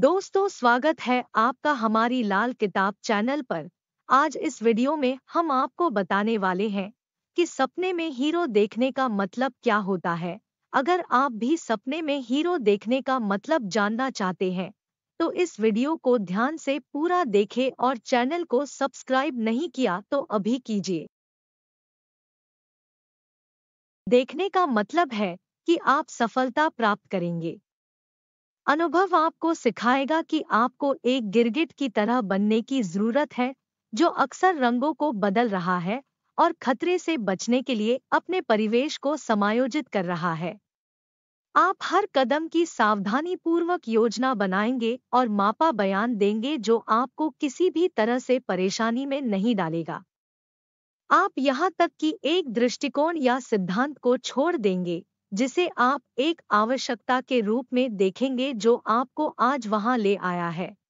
दोस्तों स्वागत है आपका हमारी लाल किताब चैनल पर आज इस वीडियो में हम आपको बताने वाले हैं कि सपने में हीरो देखने का मतलब क्या होता है अगर आप भी सपने में हीरो देखने का मतलब जानना चाहते हैं तो इस वीडियो को ध्यान से पूरा देखें और चैनल को सब्सक्राइब नहीं किया तो अभी कीजिए देखने का मतलब है कि आप सफलता प्राप्त करेंगे अनुभव आपको सिखाएगा कि आपको एक गिरगिट की तरह बनने की जरूरत है जो अक्सर रंगों को बदल रहा है और खतरे से बचने के लिए अपने परिवेश को समायोजित कर रहा है आप हर कदम की सावधानी पूर्वक योजना बनाएंगे और मापा बयान देंगे जो आपको किसी भी तरह से परेशानी में नहीं डालेगा आप यहां तक कि एक दृष्टिकोण या सिद्धांत को छोड़ देंगे जिसे आप एक आवश्यकता के रूप में देखेंगे जो आपको आज वहां ले आया है